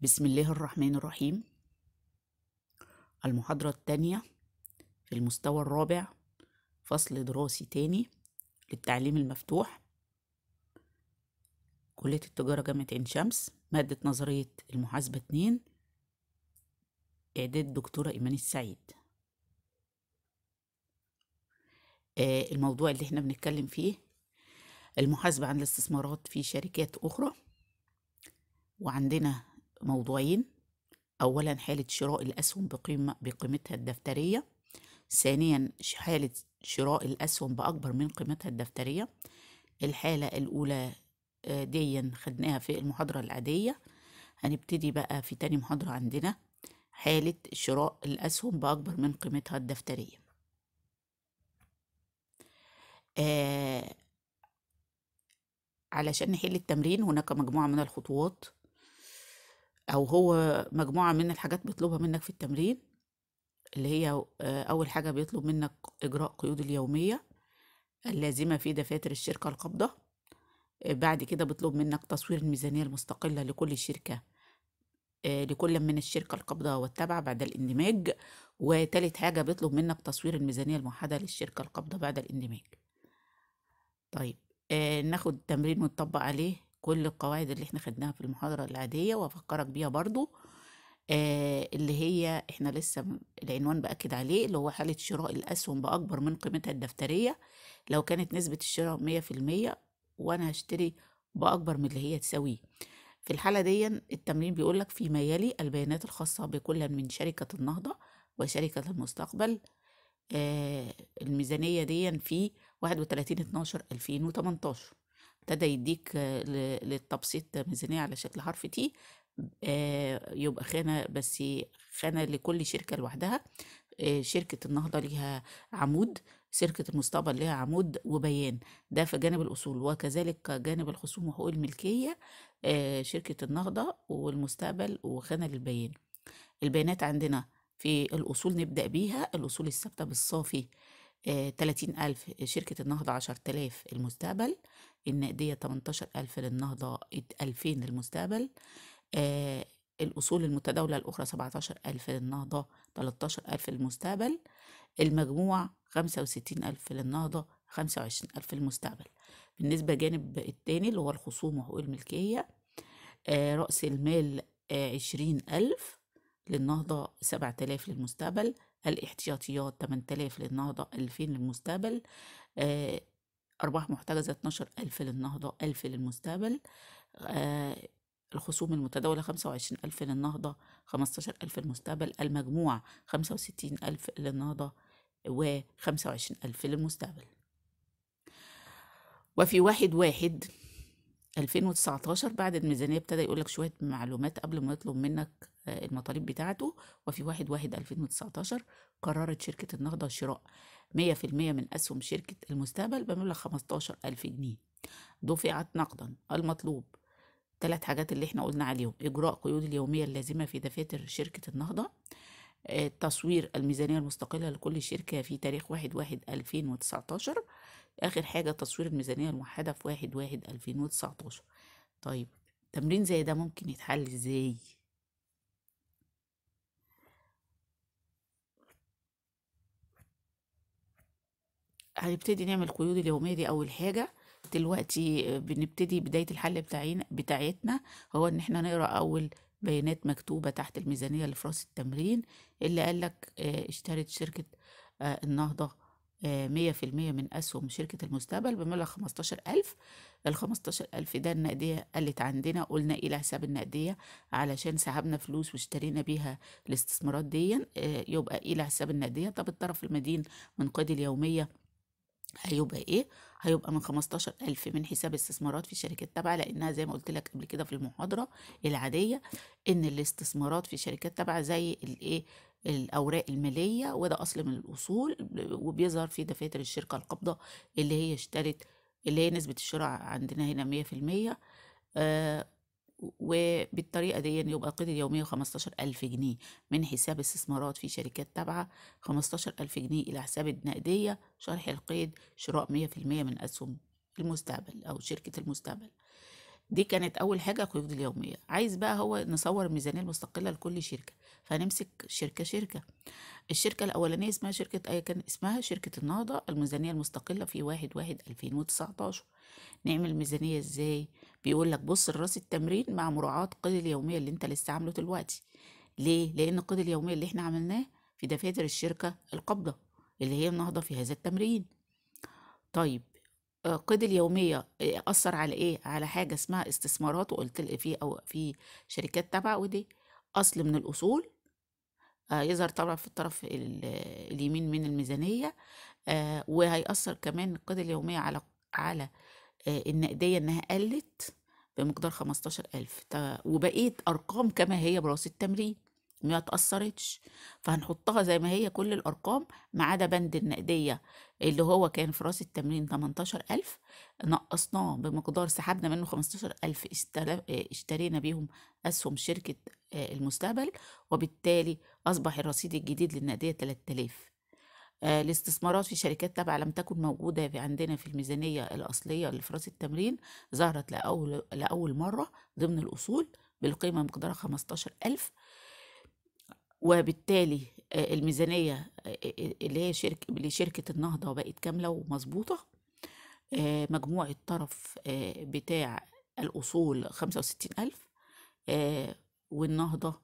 بسم الله الرحمن الرحيم المحاضرة الثانية في المستوى الرابع فصل دراسي تاني للتعليم المفتوح كلية التجارة جامعة عين شمس مادة نظرية المحاسبة اتنين إعداد دكتورة إيمان السعيد آه، الموضوع اللي احنا بنتكلم فيه المحاسبة عن الاستثمارات في شركات أخرى وعندنا موضوعين أولا حالة شراء الأسهم بقيمة بقيمتها الدفترية ثانيا حالة شراء الأسهم بأكبر من قيمتها الدفترية الحالة الأولى آه، دي خدناها في المحاضرة العادية هنبتدي بقى في تاني محاضرة عندنا حالة شراء الأسهم بأكبر من قيمتها الدفترية آه علشان نحل التمرين هناك مجموعة من الخطوات او هو مجموعه من الحاجات بيطلبها منك في التمرين اللي هي آه، اول حاجه بيطلب منك اجراء قيود اليوميه اللازمه في دفاتر الشركه القابضه آه، بعد كده بيطلب منك تصوير الميزانيه المستقله لكل شركه آه، لكل من الشركة القابضة والتابعة بعد الاندماج وتالت حاجة بيطلب منك تصوير الميزانية الموحدة للشركة القابضة بعد الاندماج طيب آه ناخد تمرين ونطبق عليه كل القواعد اللي احنا خدناها في المحاضرة العادية وأفكرك بيها برضو آه اللي هي احنا لسه العنوان بأكد عليه اللي هو حالة شراء الأسهم بأكبر من قيمتها الدفترية لو كانت نسبة الشراء مية في المية وأنا هشتري بأكبر من اللي هي تساويه في الحالة دي التمرين بيقولك فيما يلي البيانات الخاصة بكل من شركة النهضة وشركة المستقبل آه الميزانية دي في واحد وتلاتين اتناشر ألفين وتمنتاشر ابتدى يديك للتبسيط ميزانية على شكل حرف تي يبقى خانة بس خانة لكل شركة لوحدها شركة النهضة ليها عمود شركة المستقبل ليها عمود وبيان ده في جانب الأصول وكذلك جانب الخصوم وحقوق الملكية شركة النهضة والمستقبل وخانة للبيان البيانات عندنا في الأصول نبدأ بيها الأصول الثابتة بالصافي 30 آه، ألف شركة النهضة 10 10000 المستقبل النقدية 18 ألف للنهضة 2000 للمستقبل آه، الأصول المتداولة الأخرى 17 ألف للنهضة 13 ألف للمستقبل المجموع 65 ألف للنهضة 25 ألف للمستقبل بالنسبة جانب التاني اللي هو الخصوم وحقوق الملكية آه، رأس المال 20 ألف للنهضة سبعة آلاف للمستقبل الاحتياطيات 8000 للنهضة 2000 للمستقبل آه، أرباح محتجزة 12000 للنهضة 1000 للمستقبل آه، الخصوم المتداولة 25000 للنهضة 15000 للمستقبل المجموع 65000 للنهضة و 25000 للمستقبل وفي واحد واحد 2019 بعد الميزانية ابتدى يقولك شوية معلومات قبل ما يطلب منك آه، المطالب بتاعته وفي واحد واحد 2019 قررت شركة النهضة شراء 100% من أسهم شركة المستقبل بمبلغ 15000 ألف جنيه دفعت نقدا المطلوب ثلاث حاجات اللي احنا قلنا عليهم إجراء قيود اليومية اللازمة في دفاتر شركة النهضة تصوير الميزانية المستقلة لكل شركة في تاريخ واحد واحد 2019 آخر حاجة تصوير الميزانية الموحدة في واحد واحد 2019 طيب تمرين زي ده ممكن يتحل ازاي؟ هنبتدي نعمل قيود اليومية دي أول حاجة دلوقتي بنبتدي بداية الحل بتاعين بتاعتنا هو إن احنا نقرأ أول بيانات مكتوبة تحت الميزانية لفرص التمرين اللي قال لك آه، اشترت شركة آه، النهضة آه، مية في المية من أسهم شركة المستقبل بمبلغ خمستاشر ألف الخمستاشر ألف ده النقدية قلت عندنا قلنا إيه إلى حساب النقدية علشان سحبنا فلوس واشترينا بيها الاستثمارات دي يبقى إيه إلى حساب النقدية طب الطرف المدين من قيد اليومية هيبقى ايه هيبقى من 15000 من حساب استثمارات في شركات تابعه لانها زي ما قلت لك قبل كده في المحاضره العاديه ان الاستثمارات في شركات تابعه زي الايه الاوراق الماليه وده اصل من الاصول وبيظهر في دفاتر الشركه القابضه اللي هي اشترت اللي هي نسبه الشراء عندنا هنا 100% آه وبالطريقة دي يبقى القيد اليومية 15000 جنيه من حساب استثمارات في شركات تابعة 15000 جنيه إلى حساب النقدية شرح القيد شراء 100% من أسهم المستقبل أو شركة المستقبل دي كانت اول حاجه قيود اليوميه عايز بقى هو نصور الميزانيه المستقله لكل شركه فهنمسك شركه شركه الشركه الاولانيه اسمها شركه اي كان اسمها شركه النهضه الميزانيه المستقله في واحد واحد 2019 نعمل ميزانيه ازاي بيقول لك بص لراس التمرين مع مراعاه قيد اليوميه اللي انت لسه عامله دلوقتي ليه لان القيد اليوميه اللي احنا عملناه في دفاتر الشركه القابضه اللي هي النهضه في هذا التمرين طيب قيد اليوميه اثر على ايه على حاجه اسمها استثمارات وقلت لك في او في شركات تابعه ودي اصل من الاصول آه، يظهر طبعا في الطرف اليمين من الميزانيه آه، وهيأثر كمان القيد اليوميه على على آه، النقديه انها قلت بمقدار خمستاشر ألف وبقيت ارقام كما هي برأس التمرين ما اتأثرتش فهنحطها زي ما هي كل الأرقام ما عدا بند النقدية اللي هو كان في راس التمرين 18000 نقصناه بمقدار سحبنا منه 15000 اشترينا بيهم أسهم شركة آه، المستقبل وبالتالي أصبح الرصيد الجديد للنقدية 3000 آه، الاستثمارات في شركات تابعة لم تكن موجودة في عندنا في الميزانية الأصلية اللي في راس التمرين ظهرت لأول, لأول مرة ضمن الأصول بالقيمة مقدارها 15000 ألف وبالتالي آه، الميزانية آه، آه، اللي هي شركة لشركة النهضة بقت كاملة ومظبوطة مجموع الطرف بتاع الأصول خمسة وستين ألف والنهضة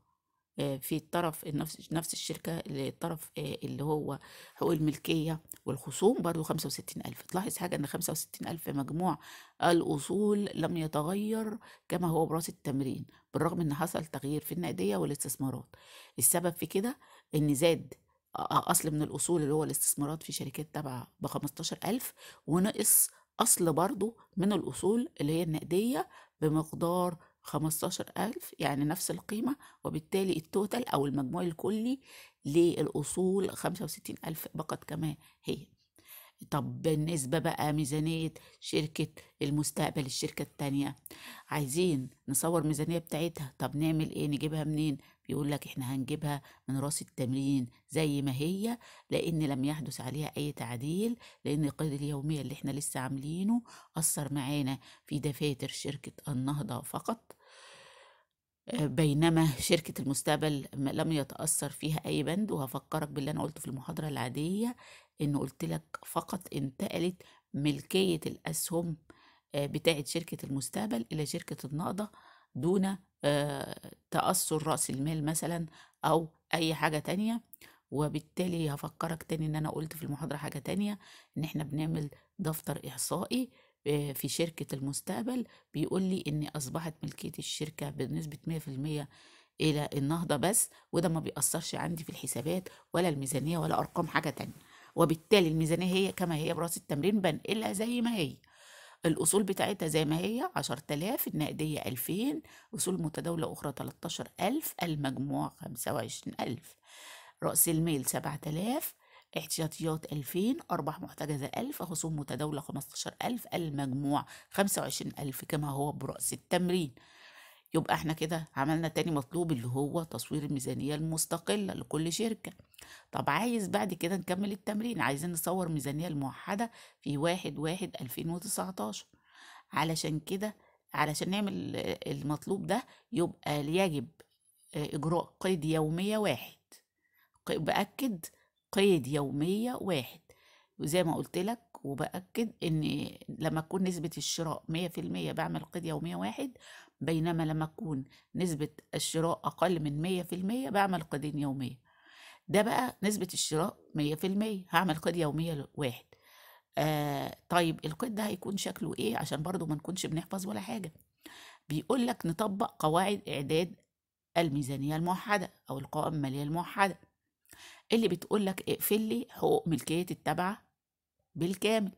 آه، في الطرف نفس نفس الشركه الطرف آه، اللي هو حقوق الملكيه والخصوم برضو 65000 تلاحظ حاجه ان 65000 مجموع الاصول لم يتغير كما هو براس التمرين بالرغم ان حصل تغيير في النقديه والاستثمارات السبب في كده ان زاد آه، اصل من الاصول اللي هو الاستثمارات في شركات تابعه ب 15000 ونقص اصل برضو من الاصول اللي هي النقديه بمقدار ألف يعني نفس القيمة وبالتالي التوتال أو المجموع الكلي للأصول ألف بقت كما هي طب بالنسبة بقى ميزانية شركة المستقبل الشركة التانية عايزين نصور ميزانية بتاعتها طب نعمل ايه نجيبها منين بيقول لك احنا هنجيبها من راس التمرين زي ما هي لان لم يحدث عليها اي تعديل لان القيد اليومية اللي احنا لسه عاملينه اثر معانا في دفاتر شركة النهضة فقط آه، بينما شركة المستقبل لم يتأثر فيها أي بند وهفكرك باللي أنا قلته في المحاضرة العادية إن قلت لك فقط انتقلت ملكية الأسهم آه، بتاعة شركة المستقبل إلى شركة النهضة دون آه، تأثر رأس المال مثلا أو أي حاجة تانية وبالتالي هفكرك تاني إن أنا قلت في المحاضرة حاجة تانية إن إحنا بنعمل دفتر إحصائي آه، في شركة المستقبل بيقول لي إن أصبحت ملكية الشركة بنسبة 100% إلى النهضة بس وده ما بيأثرش عندي في الحسابات ولا الميزانية ولا أرقام حاجة تانية وبالتالي الميزانية هي كما هي برأس التمرين بنقلها زي ما هي الأصول بتاعتها زي ما هي 10000 النقدية 2000 أصول متداولة أخرى 13000 المجموع 25000 رأس المال 7000 احتياطيات 2000 أرباح محتجزة 1000 خصوم متداولة 15000 المجموع 25000 كما هو برأس التمرين يبقى احنا كده عملنا تاني مطلوب اللي هو تصوير الميزانية المستقلة لكل شركة طب عايز بعد كده نكمل التمرين عايزين نصور ميزانية الموحدة في واحد واحد ألفين وتسعتاشر علشان كده علشان نعمل المطلوب ده يبقى يجب آه، إجراء قيد يومية واحد بأكد قيد يومية واحد وزي ما قلت لك وبأكد إن لما تكون نسبة الشراء مية في المية بعمل قيد يومية واحد بينما لما تكون نسبة الشراء أقل من 100% بعمل قيدين يومية ده بقى نسبة الشراء 100% هعمل قيد يومية واحد آه طيب القيد ده هيكون شكله إيه عشان برضو ما نكونش بنحفظ ولا حاجة بيقول لك نطبق قواعد إعداد الميزانية الموحدة أو القوائم المالية الموحدة اللي بتقول لك اقفل لي حقوق ملكية التابعة بالكامل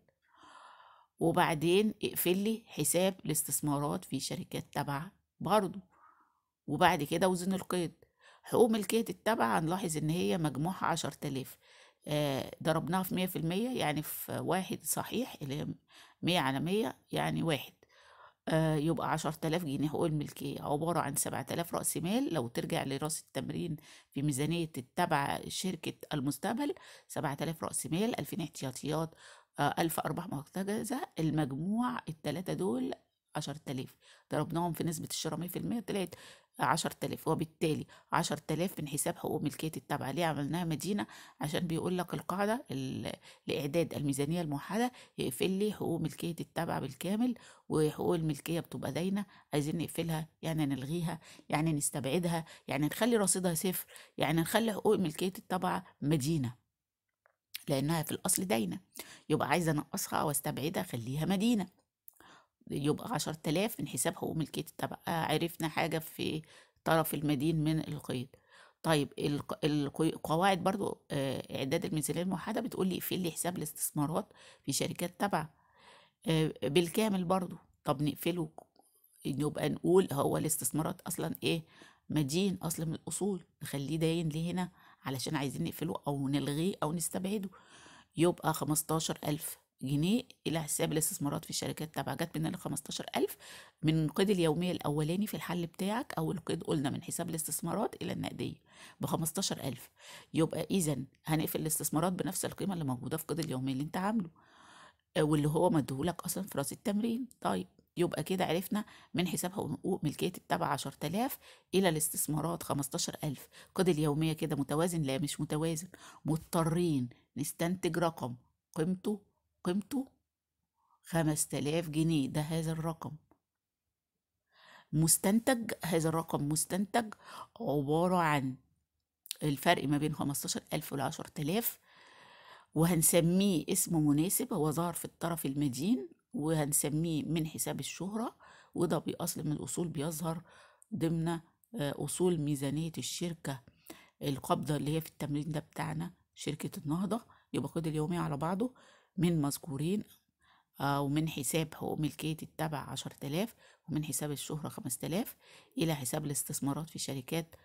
وبعدين اقفل لي حساب الاستثمارات في شركات تابعة برضو وبعد كده وزن القيد حقوق ملكية التابعة هنلاحظ ان هي مجموعها عشر تلاف آه ضربناها في مية في المية يعني في واحد صحيح اللي هي مية على مية يعني واحد آه يبقى عشر تلاف جنيه حقوق الملكية عبارة عن سبعة تلاف رأس مال لو ترجع لرأس التمرين في ميزانية التابعة شركة المستقبل سبعة تلاف رأس مال ألفين احتياطيات 1400 محتجزه المجموع التلاتة دول 10000 ضربناهم في نسبة الشراء 100% طلعت 10000 وبالتالي 10000 من حساب حقوق ملكية التابعة ليه عملناها مدينة عشان بيقول لك القاعدة لإعداد الميزانية الموحدة يقفل لي حقوق ملكية التابعة بالكامل وحقوق الملكية بتبقى داينة عايزين نقفلها يعني نلغيها يعني نستبعدها يعني نخلي رصيدها صفر يعني نخلي حقوق ملكية التابعة مدينة لأنها في الأصل داينة يبقى عايزة أنقصها أو أستبعدها أخليها مدينة يبقى عشر تلاف من حساب حقوق ملكية تبقى عرفنا حاجة في طرف المدين من القيد طيب القواعد برضو آه، إعداد الميزانية الموحدة بتقول لي اقفل لي حساب الاستثمارات في شركات تابعة آه، بالكامل برضو طب نقفله يبقى نقول هو الاستثمارات أصلا إيه مدين أصل من الأصول نخليه داين هنا علشان عايزين نقفله أو نلغيه أو نستبعده يبقى خمستاشر ألف جنيه إلى حساب الاستثمارات في الشركات تبع جت مننا ال ألف من القيد اليومية الأولاني في الحل بتاعك أو القيد قلنا من حساب الاستثمارات إلى النقدية ب ألف يبقى إذا هنقفل الاستثمارات بنفس القيمة اللي موجودة في قيد اليومي اللي أنت عامله واللي هو مديهولك أصلا في رأس التمرين طيب يبقى كده عرفنا من حسابها حقوق ملكية التبع 10000 إلى الاستثمارات 15000 قد اليومية كده متوازن لا مش متوازن مضطرين نستنتج رقم قيمته قيمته 5000 جنيه ده هذا الرقم مستنتج هذا الرقم مستنتج عبارة عن الفرق ما بين 15000 و 10000 وهنسميه اسم مناسب هو ظهر في الطرف المدين وهنسميه من حساب الشهرة وده بأصل من الأصول بيظهر ضمن آه، أصول ميزانية الشركة القبضة اللي هي في التمرين ده بتاعنا شركة النهضة يبقى قيد اليومي على بعضه من مذكورين أو آه، من حساب حقوق ملكية التابع عشر تلاف ومن حساب الشهرة خمس تلاف إلى حساب الاستثمارات في شركات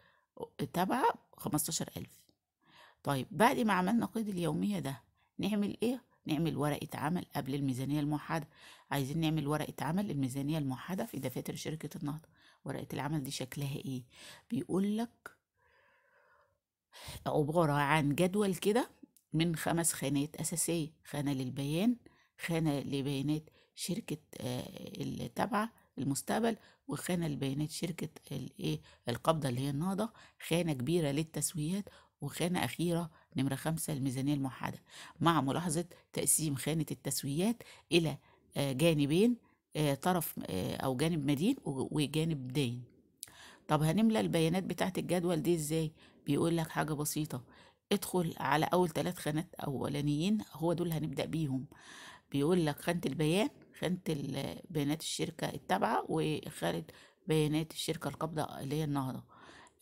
تابعة خمستاشر ألف طيب بعد ما عملنا قيد اليومية ده نعمل إيه نعمل ورقة عمل قبل الميزانية الموحدة عايزين نعمل ورقة عمل للميزانية الموحدة في دفاتر شركة النهضة ورقة العمل دي شكلها ايه بيقول لك عبارة عن جدول كده من خمس خانات أساسية خانة للبيان خانة لبيانات شركة آه، التابعة المستقبل وخانة لبيانات شركة إيه؟ القبضة اللي هي النهضة خانة كبيرة للتسويات وخانة أخيرة نمرة خمسة الميزانية الموحدة مع ملاحظة تقسيم خانة التسويات إلى آه، جانبين آه، طرف آه، أو جانب مدين وجانب دين طب هنملى البيانات بتاعة الجدول دي إزاي؟ بيقول لك حاجة بسيطة ادخل على أول ثلاث خانات أولانيين هو دول هنبدأ بيهم بيقول لك خانة البيان خانة بيانات الشركة التابعة وخانة بيانات الشركة القابضة اللي هي النهضة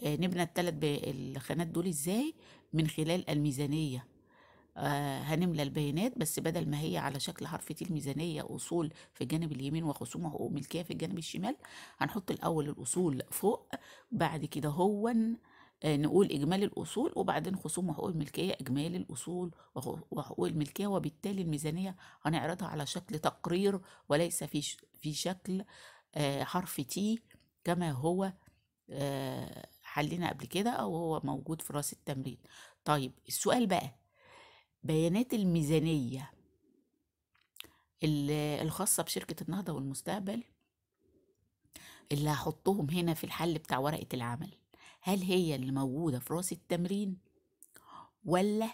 نبنى الثلاث الخانات دول ازاي من خلال الميزانية آه، هنملى البيانات بس بدل ما هي على شكل حرف تي الميزانية أصول في الجانب اليمين وخصومه ملكية في الجانب الشمال هنحط الأول الأصول فوق بعد كده هو آه، نقول إجمالي الأصول وبعدين خصوم وحقوق الملكية إجمالي الأصول وحقوق الملكية وبالتالي الميزانية هنعرضها على شكل تقرير وليس في في شكل آه، حرف تي كما هو حلينا قبل كده أو هو موجود في راس التمرين طيب السؤال بقى بيانات الميزانية الخاصة بشركة النهضة والمستقبل اللي هحطهم هنا في الحل بتاع ورقة العمل هل هي اللي موجودة في راس التمرين ولا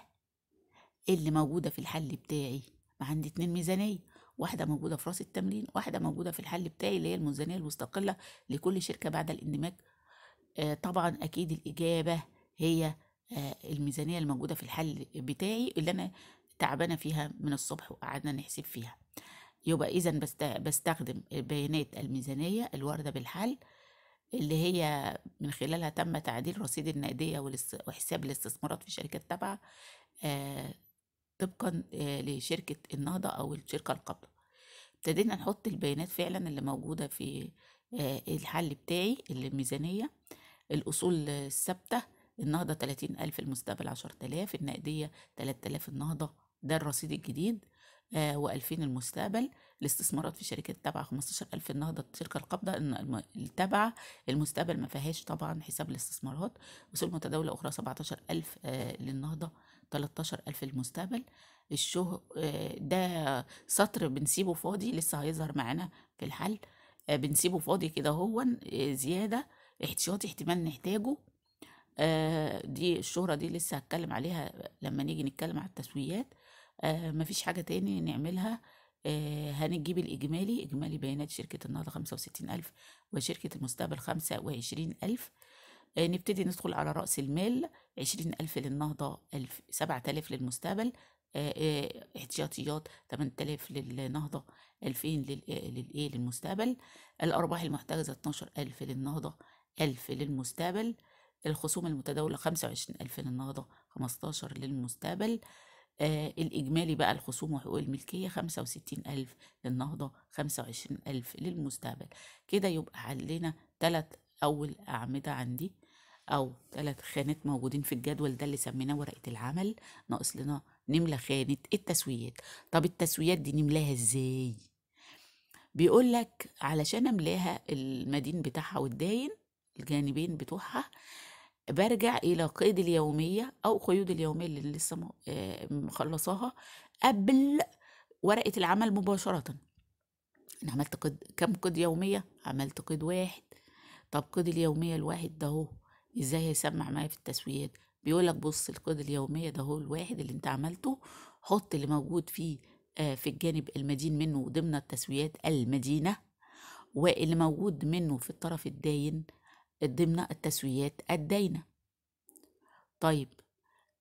اللي موجودة في الحل بتاعي ما عندي اتنين ميزانية واحدة موجودة في راس التمرين واحدة موجودة في الحل بتاعي اللي هي الميزانية المستقلة لكل شركة بعد الاندماج آه، طبعا اكيد الاجابه هي آه، الميزانيه الموجوده في الحل بتاعي اللي انا تعبانه فيها من الصبح وقعدنا نحسب فيها يبقى اذا بستخدم بيانات الميزانيه الوارده بالحل اللي هي من خلالها تم تعديل رصيد النقديه وحساب الاستثمارات في الشركه آه، التابعه طبقا لشركه النهضه او الشركه القابضه ابتدينا نحط البيانات فعلا اللي موجوده في الحل بتاعي الميزانيه الأصول الثابتة النهضة 30000 المستقبل 10000 النقدية 3000 النهضة ده الرصيد الجديد آه و2000 المستقبل الاستثمارات في شركات تابعة 15000 النهضة الشركة القابضة التابعة المستقبل ما فيهاش طبعا حساب الاستثمارات اصول متداولة أخرى 17000 آه للنهضة 13000 المستقبل الشه آه، ده سطر بنسيبه فاضي لسه هيظهر معانا في الحل آه، بنسيبه فاضي كده هو آه، زيادة احتياطي احتمال نحتاجه آه دي الشهرة دي لسه هتكلم عليها لما نيجي نتكلم على التسويات آه مفيش حاجة تاني نعملها آه هنجيب الإجمالي إجمالي بيانات شركة النهضة خمسة وستين ألف وشركة المستقبل خمسة وعشرين ألف آه نبتدي ندخل على رأس المال عشرين ألف للنهضة ألف سبعة آلاف للمستقبل آه, آه، احتياطيات 8000 للنهضه 2000 آه، للايه للمستقبل الارباح المحتجزه 12000 للنهضه ألف للمستقبل الخصوم المتداولة خمسة وعشرين ألف للنهضة خمستاشر للمستقبل آه الإجمالي بقى الخصوم وحقوق الملكية خمسة وستين ألف للنهضة خمسة وعشرين ألف للمستقبل كده يبقى علينا تلات أول أعمدة عندي أو تلات خانات موجودين في الجدول ده اللي سميناه ورقة العمل ناقص لنا نملى خانة التسويات طب التسويات دي نملاها إزاي؟ بيقول لك علشان املاها المدين بتاعها والداين الجانبين بتوعها برجع الى قيد اليوميه او قيود اليوميه اللي لسه آه، مخلصاها قبل ورقه العمل مباشره انا عملت قيد كم قيد يوميه عملت قيد واحد طب قيد اليوميه الواحد ده اهو ازاي هيسمع معايا في التسويات بيقول لك بص القيد اليوميه ده هو الواحد اللي انت عملته حط اللي موجود فيه آه، في الجانب المدين منه ضمن التسويات المدينه واللي موجود منه في الطرف الداين ضمن التسويات الداينة طيب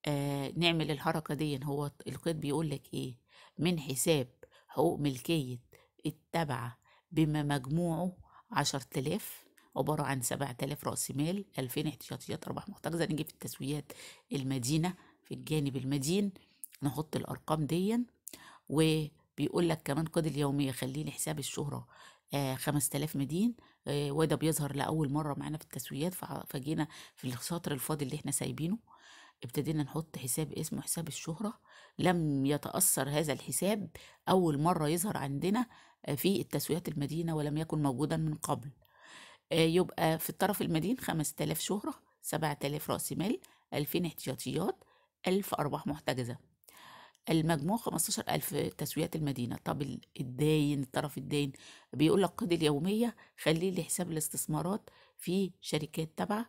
آه نعمل الحركة دي هو القيد بيقول لك ايه من حساب حقوق ملكية التبعة بما مجموعه عشر تلاف عبارة عن سبعة تلاف رأس مال ألفين احتياطيات أرباح محتجزة نجي في التسويات المدينة في الجانب المدين نحط الأرقام دي وبيقول لك كمان قيد اليومية خليني حساب الشهرة آه 5000 مدين وده آه، بيظهر لاول مره معانا في التسويات فجينا في السطر الفاضي اللي احنا سايبينه ابتدينا نحط حساب اسمه حساب الشهرة لم يتأثر هذا الحساب أول مرة يظهر عندنا آه، في التسويات المدينة ولم يكن موجودا من قبل آه، يبقى في الطرف المدين 5000 شهرة 7000 رأس مال 2000 احتياطيات 1000 أرباح محتجزة المجموع 15000 تسويات المدينة طب الداين الطرف الداين بيقول لك قيد اليومية خليه لحساب الاستثمارات في شركات تبع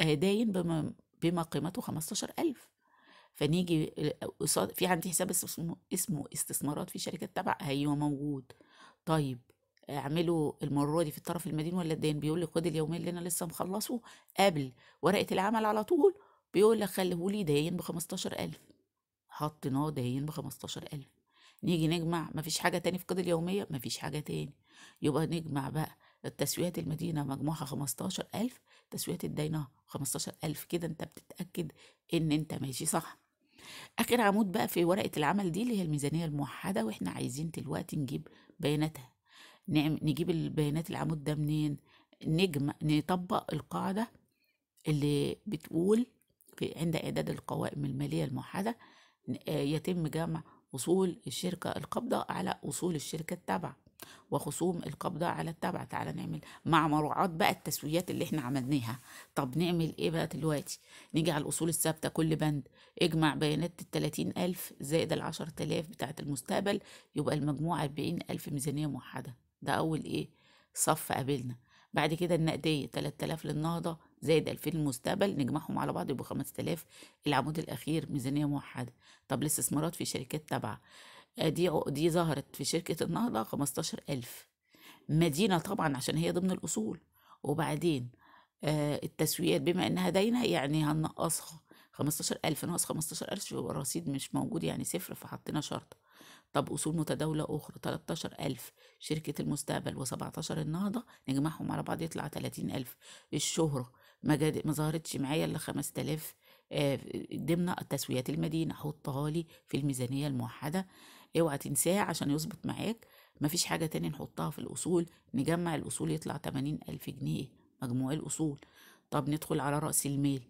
آه، داين بما, بما قيمته 15000 فنيجي آه، في عندي حساب اسمه اسمه استثمارات في شركات تبع ايوه موجود طيب اعمله المره دي في الطرف المدين ولا الدين بيقول لي خد اليومين اللي انا لسه مخلصه قبل ورقه العمل على طول بيقول لك خليه لي داين ب 15000 حطيناه داين ب 15000 نيجي نجمع مفيش حاجة تاني في قيد اليومية مفيش حاجة تاني يبقى نجمع بقى التسويات المدينة مجموعها 15000 تسويات الدينه 15000 كده أنت بتتأكد إن أنت ماشي صح آخر عمود بقى في ورقة العمل دي اللي هي الميزانية الموحدة وإحنا عايزين دلوقتي نجيب بياناتها نعم، نجيب البيانات العمود ده منين نجمع نطبق القاعدة اللي بتقول في عند إعداد القوائم المالية الموحدة آه، يتم جمع أصول الشركة القابضة على أصول الشركة التابعة وخصوم القبضة على التابعة تعالى نعمل مع مراعاة بقى التسويات اللي احنا عملناها طب نعمل ايه بقى دلوقتي نيجي على الأصول الثابتة كل بند اجمع بيانات التلاتين ألف زائد العشر تلاف بتاعة المستقبل يبقى المجموعة أربعين ألف ميزانية موحدة ده أول ايه صف قابلنا بعد كده النقدية 3000 للنهضة زائد 2000 للمستقبل نجمعهم على بعض يبقوا 5000 العمود الأخير ميزانية موحدة طب الاستثمارات في شركات تابعة آه، دي دي ظهرت في شركة النهضة 15000 مدينة طبعا عشان هي ضمن الأصول وبعدين آه، التسويات بما إنها داينة يعني هنقصها 15000 ناقص 15000 الرصيد مش موجود يعني صفر فحطينا شرط طب أصول متداولة أخرى 13000 شركة المستقبل و17 النهضة نجمعهم على بعض يطلع 30000 الشهرة ما, ما ظهرتش معايا إلا 5000 ضمن تسويات المدينة حطها لي في الميزانية الموحدة اوعى تنساها عشان يظبط معاك مفيش حاجة تاني نحطها في الأصول نجمع الأصول يطلع 80000 جنيه مجموع الأصول طب ندخل على رأس المال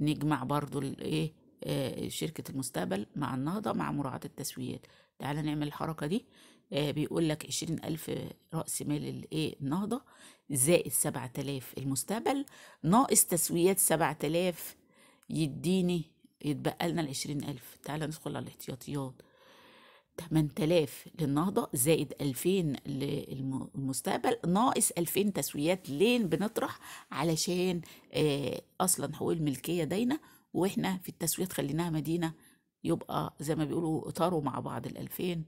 نجمع برضو الايه آه، شركة المستقبل مع النهضة مع مراعاة التسويات تعالى نعمل الحركة دي آه، بيقول لك عشرين ألف رأس مال إيه، النهضة زائد سبعة آلاف المستقبل ناقص تسويات سبعة آلاف يديني يتبقى لنا العشرين ألف تعالى ندخل على الاحتياطيات تمن تلاف للنهضة زائد ألفين للمستقبل ناقص ألفين تسويات لين بنطرح علشان آه، أصلا حقوق الملكية داينة واحنا في التسويه خليناها مدينه يبقى زي ما بيقولوا طاروا مع بعض الألفين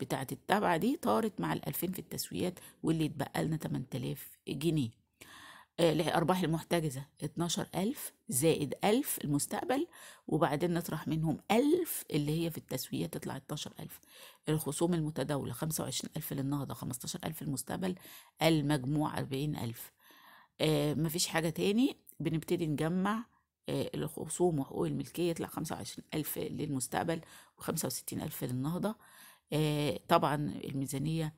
بتاعة التابعة دي طارت مع الألفين في التسويات واللي اتبقى لنا 8000 جنيه الأرباح آه، المحتجزة 12000 زائد 1000 المستقبل وبعدين نطرح منهم 1000 اللي هي في التسويات تطلع 12000 الخصوم المتداولة 25000 للنهضة 15000 المستقبل المجموع 40000 آه، مفيش حاجة تاني بنبتدي نجمع آه، الخصوم وحقوق الملكية يطلع خمسة وعشرين ألف للمستقبل وخمسة وستين ألف للنهضة آه، طبعا الميزانية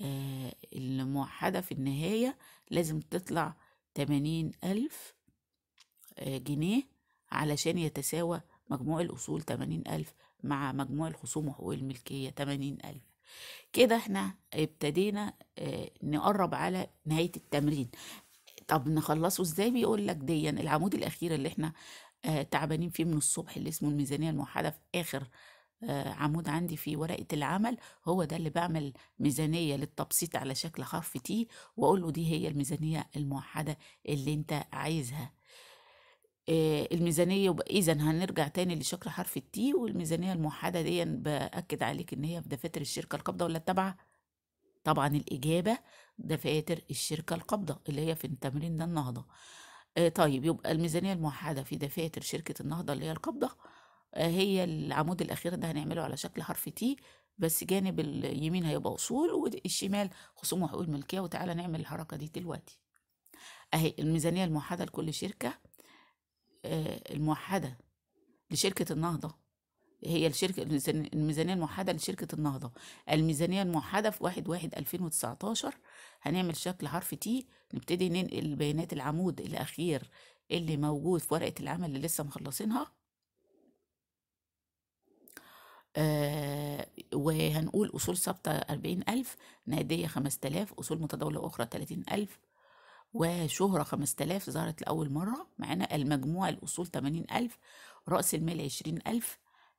آه، الموحدة في النهاية لازم تطلع تمانين ألف جنيه علشان يتساوى مجموع الأصول تمانين ألف مع مجموع الخصوم وحقوق الملكية تمانين ألف كده احنا ابتدينا نقرب على نهاية التمرين طب نخلصه ازاي بيقول لك ديا العمود الاخير اللي احنا آه تعبانين فيه من الصبح اللي اسمه الميزانيه الموحده في اخر آه عمود عندي في ورقه العمل هو ده اللي بعمل ميزانيه للتبسيط على شكل حرف تي واقول له دي هي الميزانيه الموحده اللي انت عايزها آه الميزانيه اذا هنرجع تاني لشكل حرف التي والميزانيه الموحده دي باكد عليك ان هي في دفاتر الشركه القابضه ولا التابعه طبعا الإجابة دفاتر الشركة القابضة اللي هي في التمرين ده النهضة آه طيب يبقى الميزانية الموحدة في دفاتر شركة النهضة اللي هي القابضة آه هي العمود الأخير ده هنعمله على شكل حرف تي بس جانب اليمين هيبقى أصول والشمال خصوم وحقوق الملكية وتعالى نعمل الحركة دي دلوقتي أهي الميزانية الموحدة لكل شركة آه الموحدة لشركة النهضة هي الشركة الميزانية الموحدة لشركة النهضة الميزانية الموحدة في واحد واحد ألفين وتسعتاشر هنعمل شكل حرف تي نبتدي ننقل بيانات العمود الأخير اللي موجود في ورقة العمل اللي لسه مخلصينها آه وهنقول أصول ثابتة أربعين ألف نادية خمس تلاف أصول متداولة أخرى تلاتين ألف وشهرة خمس تلاف ظهرت لأول مرة معنا المجموع الأصول تمانين ألف رأس المال عشرين ألف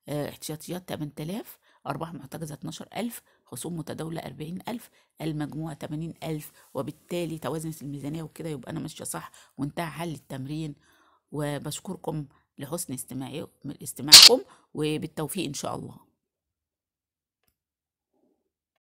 آه، احتياطيات 8000 أرباح محتجزة 12000 خصوم متداولة 40000 المجموع 80000 وبالتالي توازنت الميزانية وكده يبقى أنا ماشية صح وانتهى حل التمرين وبشكركم لحسن استماعكم وبالتوفيق إن شاء الله